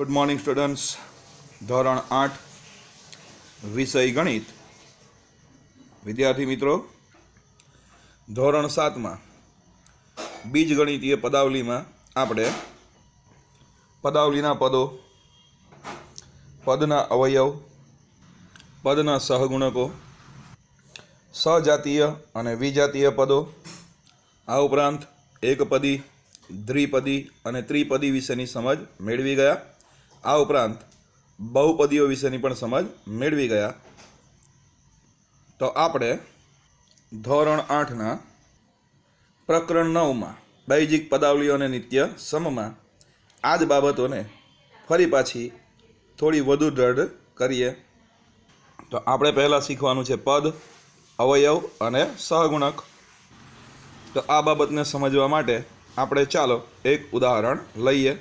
good morning students ધોરણ આઠ વિષય ગણિત વિદ્યાર્થી મિત્રો ધોરણ સાતમાં બીજ ગણિતીય પદાવલીમાં આપણે પદાવલીના પદો પદના અવયવ પદના સહગુણકો સજાતીય અને વિજાતીય પદો આ ઉપરાંત એકપદી દ્વિપદી અને ત્રિપદી વિશેની સમજ મેળવી ગયા આ ઉપરાંત બહુપદીઓ વિશેની પણ સમજ મેળવી ગયા તો આપણે ધોરણ આઠના પ્રકરણ નવમાં દૈજિક પદાવલીઓ અને નિત્ય સમમાં આ જ બાબતોને ફરી પાછી થોડી વધુ દ્રઢ કરીએ તો આપણે પહેલાં શીખવાનું છે પદ અવયવ અને સહગુણક તો આ બાબતને સમજવા માટે આપણે ચાલો એક ઉદાહરણ લઈએ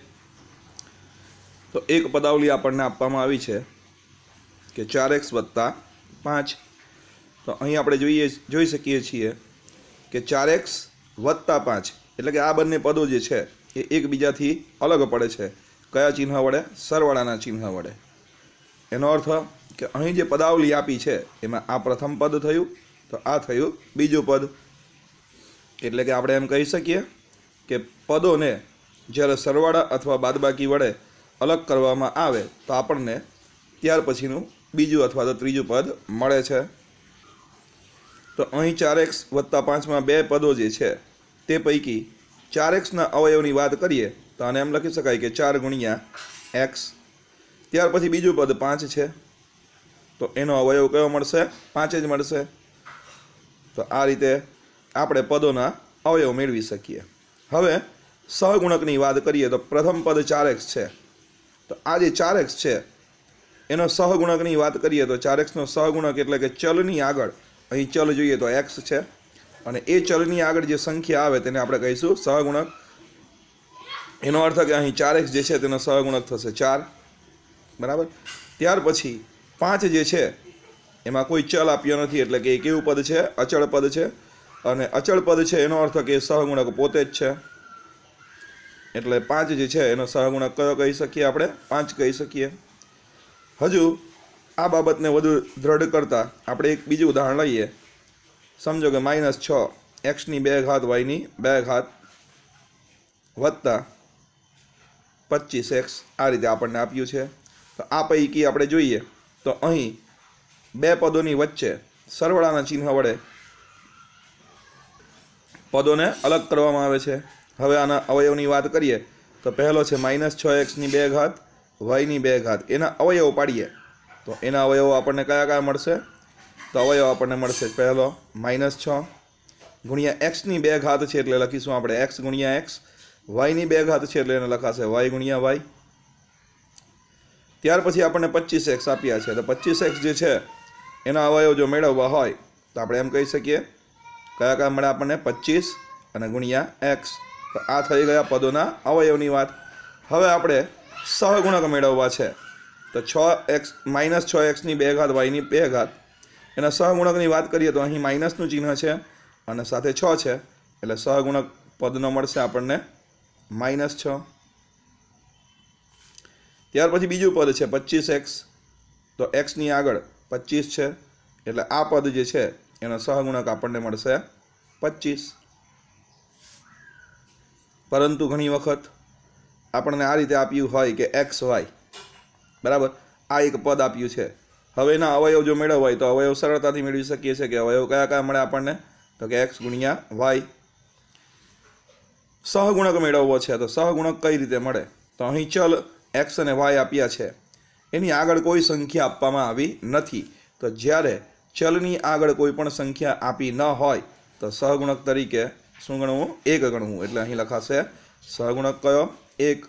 તો એક પદાવલી આપણને આપવામાં આવી છે કે ચાર એક્સ વત્તા પાંચ તો અહીં આપણે જોઈએ જોઈ શકીએ છીએ કે ચાર એક્સ વત્તા પાંચ એટલે કે આ બંને પદો જે છે એ એકબીજાથી અલગ પડે છે કયા ચિહ્ન વડે સરવાળાના ચિહ્ન વડે એનો અર્થ કે અહીં જે પદાવલી આપી છે એમાં આ પ્રથમ પદ થયું તો આ થયું બીજું પદ એટલે કે આપણે એમ કહી શકીએ કે પદોને જ્યારે સરવાળા અથવા બાદબાકી વડે અલગ કરવામાં આવે તો આપણને ત્યાર પછીનું બીજું અથવા તો ત્રીજું પદ મળે છે તો અહીં ચાર એક્સ વત્તા પાંચમાં બે પદો જે છે તે પૈકી ચાર એક્સના અવયવની વાત કરીએ તો આને એમ લખી શકાય કે ચાર ગુણ્યા એક્સ ત્યાર પછી બીજું પદ પાંચ છે તો એનો અવયવ કયો મળશે પાંચ જ મળશે તો આ રીતે આપણે પદોના અવયવ મેળવી શકીએ હવે સહગુણકની વાત કરીએ તો પ્રથમ પદ ચાર એક્સ છે તો આ જે ચાર એક્સ છે એનો સહગુણકની વાત કરીએ તો ચાર એક્સનો સહગુણક એટલે કે ચલની આગળ અહીં ચલ જોઈએ તો એક્સ છે અને એ ચલની આગળ જે સંખ્યા આવે તેને આપણે કહીશું સહગુણક એનો અર્થ કે અહીં ચાર એક્સ જે છે તેનો સહગુણક થશે ચાર બરાબર ત્યાર પછી પાંચ જે છે એમાં કોઈ ચલ આપ્યો નથી એટલે કે એ કેવું પદ છે અચળ પદ છે અને અચળ પદ છે એનો અર્થ કે સહગુણક પોતે જ છે એટલે પાંચ જે છે એનો સહગુણક કયો કહી શકીએ આપણે પાંચ કહી શકીએ હજુ આ બાબતને વધુ દ્રઢ કરતાં આપણે એક બીજું ઉદાહરણ લઈએ સમજો કે માઇનસ છ એક્સની બે ઘાત વાયની બે ઘાત વત્તા પચીસ એક્સ આ રીતે આપણને આપ્યું છે તો આ પૈકી આપણે જોઈએ તો અહીં બે પદોની વચ્ચે સરવાળાના ચિહ્ન વડે પદોને અલગ કરવામાં આવે છે હવે આના અવયવની વાત કરીએ તો પહેલો છે માઇનસ છ એક્સની બે ઘાત વાયની બે ઘાત એના અવયવ પાડીએ તો એના અવયવો આપણને કયા કયા મળશે તો અવયવ આપણને મળશે પહેલો માઇનસ છ ગુણ્યા એક્સની બે ઘાત છે એટલે લખીશું આપણે એક્સ ગુણ્યા એક્સ વાયની બે ઘાત છે એટલે એને લખાશે વાય ગુણ્યા વાય ત્યાર પછી આપણને પચીસ એક્સ આપ્યા છે તો પચીસ એક્સ જે છે એના અવયવ જો મેળવવા હોય તો આપણે એમ કહી શકીએ કયા કયા મળે આપણને પચીસ અને ગુણ્યા એક્સ તો આ થઈ ગયા પદોના અવયવની વાત હવે આપણે સહગુણક મેળવવા છે તો છ એક્સ માઇનસ છ એક્સની બે ઘાત વાયની બે ઘાત એના સહગુણકની વાત કરીએ તો અહીં માઇનસનું ચિહ્ન છે અને સાથે છ છે એટલે સહગુણક પદનો મળશે આપણને માઇનસ છ ત્યાર પછી બીજું પદ છે પચીસ એક્સ તો એક્સની આગળ પચીસ છે એટલે આ પદ જે છે એનો સહગુણક આપણને મળશે પચીસ પરંતુ ઘણી વખત આપણને આ રીતે આપ્યું હોય કે એક્સ વાય બરાબર આ એક પદ આપ્યું છે હવેના અવયવ જો મેળવવા હોય તો અવયવ સરળતાથી મેળવી શકીએ છીએ કે અવયવ કયા કયા મળે આપણને તો કે એક્સ ગુણ્યા વાય સહગુણક મેળવવો છે તો સહગુણક કઈ રીતે મળે તો અહીં ચલ એક્સ અને વાય આપ્યા છે એની આગળ કોઈ સંખ્યા આપવામાં આવી નથી તો જ્યારે ચલની આગળ કોઈ પણ સંખ્યા આપી ન હોય તો સહગુણક તરીકે શું ગણવું એક ગણવું એટલે અહીં લખાશે સહગુણક કયો એક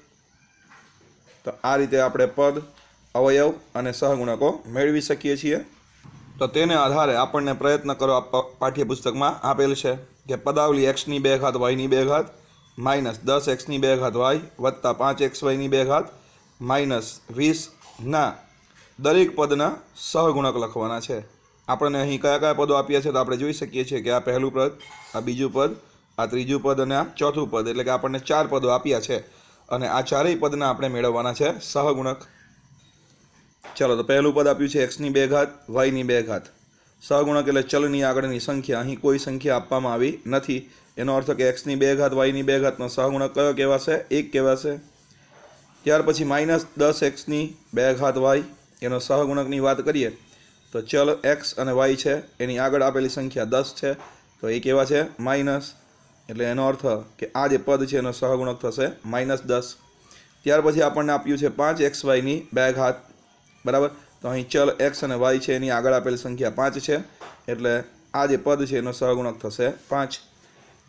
તો આ રીતે આપણે પદ અવયવ અને સહગુણકો મેળવી શકીએ છીએ તો તેને આધારે આપણને પ્રયત્ન કરવા પાઠ્યપુસ્તકમાં આપેલ છે કે પદાવલી એક્સની બે ઘાત વાયની બે ઘાત માઇનસ દસ એક્સની બે ઘાત વાય વત્તા પાંચ એક્સ વાયની બે ઘાત માઇનસ વીસ ના દરેક પદના સહગુણક લખવાના છે આપણને અહીં કયા કયા પદો આપ્યા છે તો આપણે જોઈ શકીએ છીએ કે આ પહેલું પદ આ બીજું પદ આ ત્રીજું પદ અને આ ચોથું પદ એટલે કે આપણને ચાર પદો આપ્યા છે અને આ ચારેય પદના આપણે મેળવવાના છે સહગુણક ચાલો તો પહેલું પદ આપ્યું છે એક્સની બે ઘાત વાયની બે ઘાત સહગુણક એટલે ચલની આગળની સંખ્યા અહીં કોઈ સંખ્યા આપવામાં આવી નથી એનો અર્થ કે એક્સની બે ઘાત વાયની બે ઘાતનો સહગુણક કયો કહેવાશે એક કહેવાશે ત્યાર પછી માઇનસ દસ એક્સની બે ઘાત વાય એનો સહગુણકની વાત કરીએ તો ચલ એક્સ અને વાય છે એની આગળ આપેલી સંખ્યા દસ છે તો એ કહેવા છે માઇનસ એટલે એનો અર્થ કે આ જે પદ છે એનો સહગુણક થશે માઇનસ દસ ત્યાર પછી આપણને આપ્યું છે પાંચ એક્સ વાયની બે ઘાત બરાબર તો અહીં ચલ એક્સ અને વાય છે એની આગળ આપેલી સંખ્યા પાંચ છે એટલે આ જે પદ છે એનો સહગુણક થશે પાંચ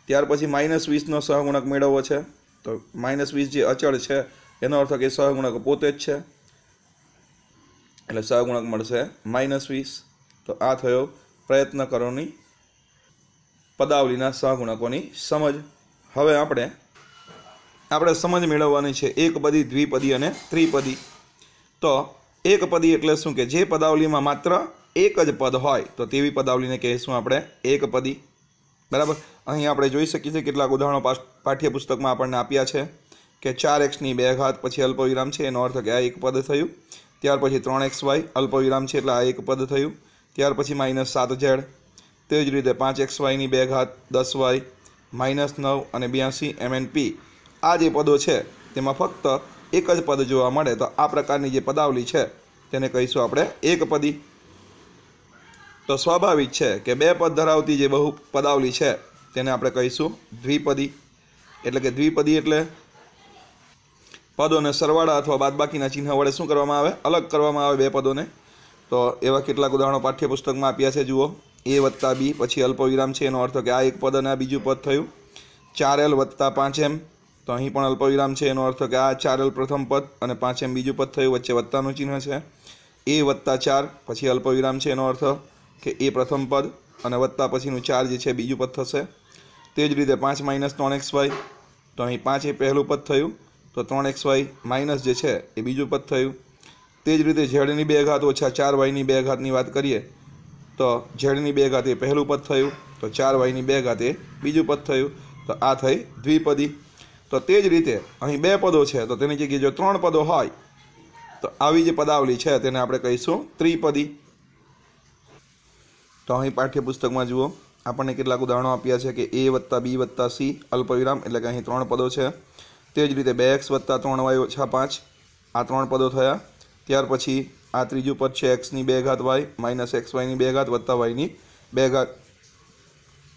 ત્યાર પછી માઇનસ વીસનો સહગુણક મેળવવો છે તો માઇનસ વીસ જે અચળ છે એનો અર્થ કે સહગુણક પોતે જ છે એટલે સહગુણક મળશે માઇનસ વીસ તો આ થયો પ્રયત્ન કરવાની પદાવલીના સહગુણકોની સમજ હવે આપણે આપણે સમજ મેળવવાની છે એકપદી દ્વિપદી અને ત્રિપદી તો એકપદી એટલે શું કે જે પદાવલીમાં માત્ર એક જ પદ હોય તો તેવી પદાવલીને કહીશું આપણે એકપદી બરાબર અહીં આપણે જોઈ શકીએ છીએ કેટલાક ઉદાહરણો પાઠ્યપુસ્તકમાં આપણને આપ્યા છે કે ચાર એક્સની બે ઘાત પછી અલ્પવિરામ છે એનો અર્થ કે આ એક પદ થયું ત્યાર પછી ત્રણ એક્સ વાય અલ્પવિરામ છે એટલે આ એક પદ થયું ત્યાર પછી માઇનસ સાત ઝેડ તે જ રીતે પાંચ એક્સ વાયની બે ઘાત દસ વાય માઇનસ નવ અને બ્યાસી એમએનપી આ જે પદો છે તેમાં ફક્ત એક જ પદ જોવા મળે તો આ પ્રકારની જે પદાવલી છે તેને કહીશું આપણે એક પદી તો સ્વાભાવિક છે કે બે પદ ધરાવતી જે બહુ પદાવલી છે તેને આપણે કહીશું દ્વિપદી એટલે કે દ્વિપદી એટલે પદોને સરવાળા અથવા બાદબાકીના ચિહ્ન વડે શું કરવામાં આવે અલગ કરવામાં આવે બે પદોને તો એવા કેટલાક ઉદાહરણો પાઠ્યપુસ્તકમાં આપ્યા છે જુઓ એ વત્તા બી પછી અલ્પવિરામ છે એનો અર્થ કે આ એક પદ અને આ બીજું પદ થયું ચાર એલ વત્તા પાંચ એમ તો અહીં પણ અલ્પવિરામ છે એનો અર્થ કે આ ચાર એલ પ્રથમ પદ અને પાંચ એમ બીજું પદ થયું વચ્ચે વત્તાનું ચિહ્ન છે એ વત્તા ચાર પછી અલ્પવિરામ છે એનો અર્થ કે એ પ્રથમ પદ અને વત્તા પછીનું ચાર જે છે બીજું પદ થશે તે જ રીતે પાંચ માઇનસ ત્રણ એક્સ વાય તો અહીં પાંચ એ પહેલું પદ થયું તો ત્રણ એક્સ વાય માઇનસ જે છે એ બીજું પદ થયું તે જ રીતે ઝેડની બે ઘાત ઓછા ચાર વાયની બે ઘાતની વાત કરીએ તો ઝેડની બે ઘાતે પહેલું પદ થયું તો ચાર વાયની બે ઘાતે બીજું પદ થયું તો આ થઈ દ્વિપદી તો તે જ રીતે અહીં બે પદો છે તો તેની જગ્યાએ જો ત્રણ પદો હોય તો આવી જે પદાવલી છે તેને આપણે કહીશું ત્રિપદી તો અહીં પાઠ્યપુસ્તકમાં જુઓ આપણને કેટલાક ઉદાહરણો આપ્યા છે કે એ વત્તા બી વત્તા સી અલ્પવિરામ એટલે કે અહીં ત્રણ પદો છે તે જ રીતે બે એક્સ વત્તા ત્રણ વાય ઓછા પાંચ આ ત્રણ પદો થયા ત્યાર પછી આ ત્રીજું પદ છે એક્સની બે ઘાત વાય માઇનસ એક્સ વાયની બે ઘાત વત્તા વાયની બે ઘાત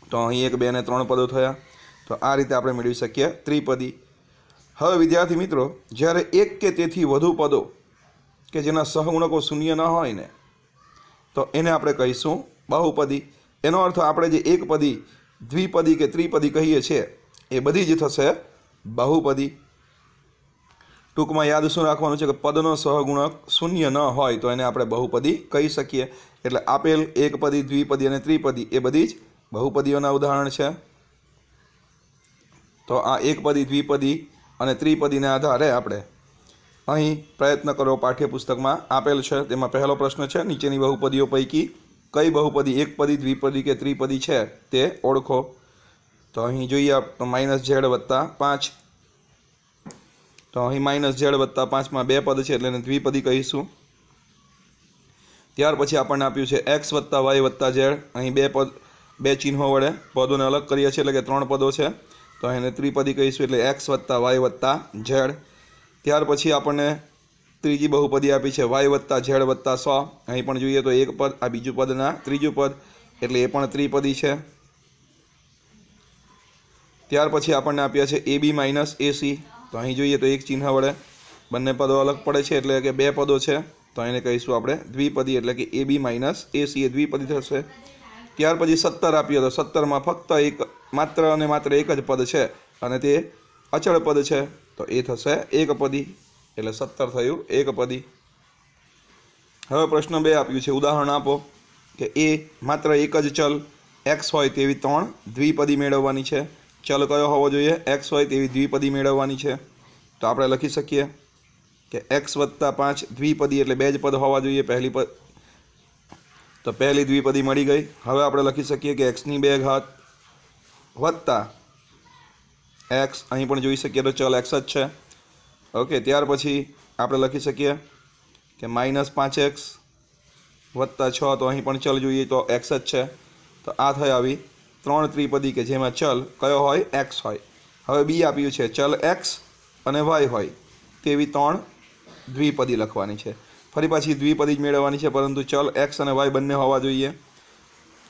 તો અહીં એક બે અને ત્રણ પદો થયા તો આ રીતે આપણે મેળવી શકીએ ત્રિપદી હવે વિદ્યાર્થી મિત્રો જ્યારે એક કે તેથી વધુ પદો કે જેના સહગુણકો શૂન્ય ન હોય ને તો એને આપણે કહીશું બહુપદી એનો અર્થ આપણે જે એક પદી દ્વિપદી કે ત્રિપદી કહીએ છીએ એ બધી જ થશે બહુપદી ટૂંકમાં યાદ શું રાખવાનું છે કે પદનો સહગુણક શૂન્ય ન હોય તો એને આપણે બહુપદી કહી શકીએ એટલે આપેલ એકપદી દ્વિપદી અને ત્રિપદી એ બધી જ બહુપદીઓના ઉદાહરણ છે તો આ એકપદી દ્વિપદી અને ત્રિપદીને આધારે આપણે અહીં પ્રયત્ન કરો પાઠ્યપુસ્તકમાં આપેલ છે તેમાં પહેલો પ્રશ્ન છે નીચેની બહુપદીઓ પૈકી કઈ બહુપદી એકપદી દ્વિપદી કે ત્રિપદી છે તે ઓળખો તો અહીં જોઈએ માઇનસ ઝેડ વત્તા પાંચ તો અહીં માઇનસ ઝેડ વત્તા પાંચમાં બે પદ છે એટલે એને દ્વિપદી કહીશું ત્યાર પછી આપણને આપ્યું છે એક્સ વત્તા વાય વત્તા ઝેડ અહીં બે પદ બે ચિહ્નો વડે પદોને અલગ કરીએ છીએ એટલે કે ત્રણ પદો છે તો એને ત્રિપદી કહીશું એટલે એક્સ વત્તા વાય વત્તા ઝેડ ત્યાર પછી આપણને ત્રીજી બહુપદી આપી છે વાય વત્તા ઝેડ વત્તા સો અહીં પણ જોઈએ તો એક પદ આ બીજું પદના ત્રીજું પદ એટલે એ પણ ત્રિપદી છે ત્યાર પછી આપણને આપ્યા છે એ બી માઇનસ એસી તો અહીં જોઈએ તો એક ચિહ્ન વડે બંને પદો અલગ પડે છે એટલે કે બે પદો છે તો એને કહીશું આપણે દ્વિપદી એટલે કે એ બી માઇનસ એ સી એ દ્વિપદી થશે ત્યાર પછી સત્તર આપીએ તો સત્તરમાં ફક્ત એક માત્ર અને માત્ર એક જ પદ છે અને તે અચળ પદ છે તો એ થશે એક પદી એટલે સત્તર થયું એક પદી હવે પ્રશ્ન બે આપ્યું છે ઉદાહરણ આપો કે એ માત્ર એક જ ચલ એક્સ હોય તેવી ત્રણ દ્વિપદી મેળવવાની છે ચલ કયો હોવો જોઈએ એક્સ હોય તેવી દ્વિપદી મેળવવાની છે તો આપણે લખી શકીએ કે એક્સ વત્તા પાંચ દ્વિપદી એટલે બે જ પદ હોવા જોઈએ પહેલી પદ તો પહેલી દ્વિપદી મળી ગઈ હવે આપણે લખી શકીએ કે એક્સની બે ઘાત વત્તા એક્સ અહીં પણ જોઈ શકીએ તો ચલ એક્સ જ છે ઓકે ત્યાર પછી આપણે લખી શકીએ કે માઇનસ પાંચ એક્સ વત્તા છ તો અહીં પણ ચલ જોઈએ તો એક્સ જ છે તો આ થઈ આવી ત્રણ ત્રિપદી કે જેમાં ચલ કયો હોય એક્સ હોય હવે બી આપ્યું છે ચલ એક્સ અને વાય હોય તેવી ત્રણ દ્વિપદી લખવાની છે ફરી પાછી દ્વિપદી જ મેળવવાની છે પરંતુ ચલ એક્સ અને વાય બંને હોવા જોઈએ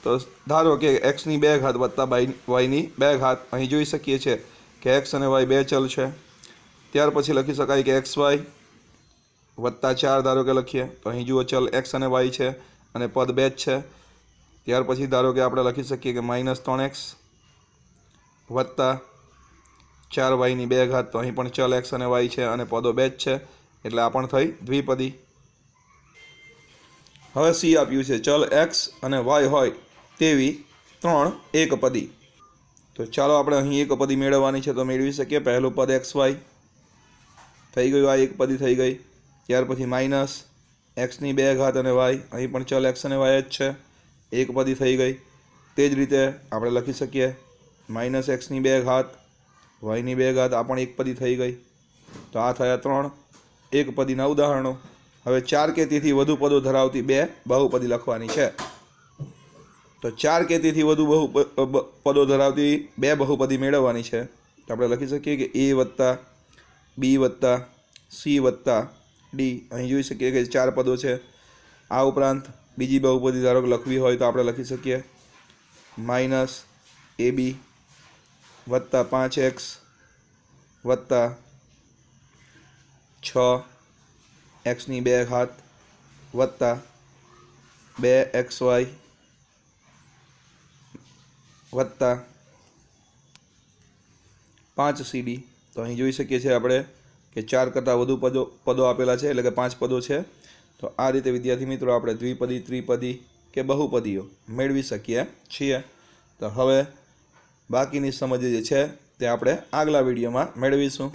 તો ધારો કે એક્સની બે ઘાત વત્તા બાય વાયની બે ઘાત અહીં જોઈ શકીએ છીએ કે એક્સ અને વાય બે ચલ છે ત્યાર પછી લખી શકાય કે એક્સ વાય વત્તા ચાર ધારો કે લખીએ તો અહીં જુઓ ચલ એક્સ અને વાય છે અને પદ બે જ છે ત્યાર પછી ધારો કે આપણે લખી શકીએ કે માઇનસ ત્રણ એક્સ વત્તા ચાર વાયની બે ઘાત તો અહીં પણ ચલ એક્સ અને વાય છે અને પદો બે જ છે એટલે આ પણ થઈ દ્વિપદી હવે સી આપ્યું છે ચલ એક્સ અને વાય હોય તેવી ત્રણ એકપદી તો ચાલો આપણે અહીં એકપદી મેળવવાની છે તો મેળવી શકીએ પહેલું પદ એક્સ વાય થઈ ગયું આ પદી થઈ ગઈ ત્યાર પછી માઇનસ એક્સની બે ઘાત અને વાય અહીં પણ ચલ એક્સ અને વાય જ છે એક પદી થઈ ગઈ તે જ રીતે આપણે લખી શકીએ માઇનસ એક્સની બે ઘાત વાયની બે ઘાત આ પણ એક પદી થઈ ગઈ તો આ થયા ત્રણ એક પદીના ઉદાહરણો હવે ચાર કે તેથી વધુ પદો ધરાવતી બે બહુપદી લખવાની છે તો ચાર કે તેથી વધુ બહુ પદો ધરાવતી બે બહુપદી મેળવવાની છે તો આપણે લખી શકીએ કે એ વત્તા બી વત્તા સી વત્તા ડી અહીં જોઈ શકીએ કે ચાર પદો છે આ ઉપરાંત બીજી બહુપદી ધારો કે લખવી હોય તો આપણે લખી શકીએ માઇનસ એ બી વત્તા પાંચ એક્સ વત્તા છ એક્સની બે ઘાત વત્તા બે એક્સ વાય વત્તા પાંચ સીડી તો અહીં જોઈ શકીએ છીએ આપણે કે ચાર કરતાં વધુ પદો પદો આપેલા છે એટલે કે પાંચ પદો છે તો આ રીતે વિદ્યાર્થી મિત્રો આપણે દ્વિપદી ત્રિપદી કે બહુપદીઓ મેળવી શકીએ છીએ તો હવે બાકીની સમજ જે છે તે આપણે આગલા વિડીયોમાં મેળવીશું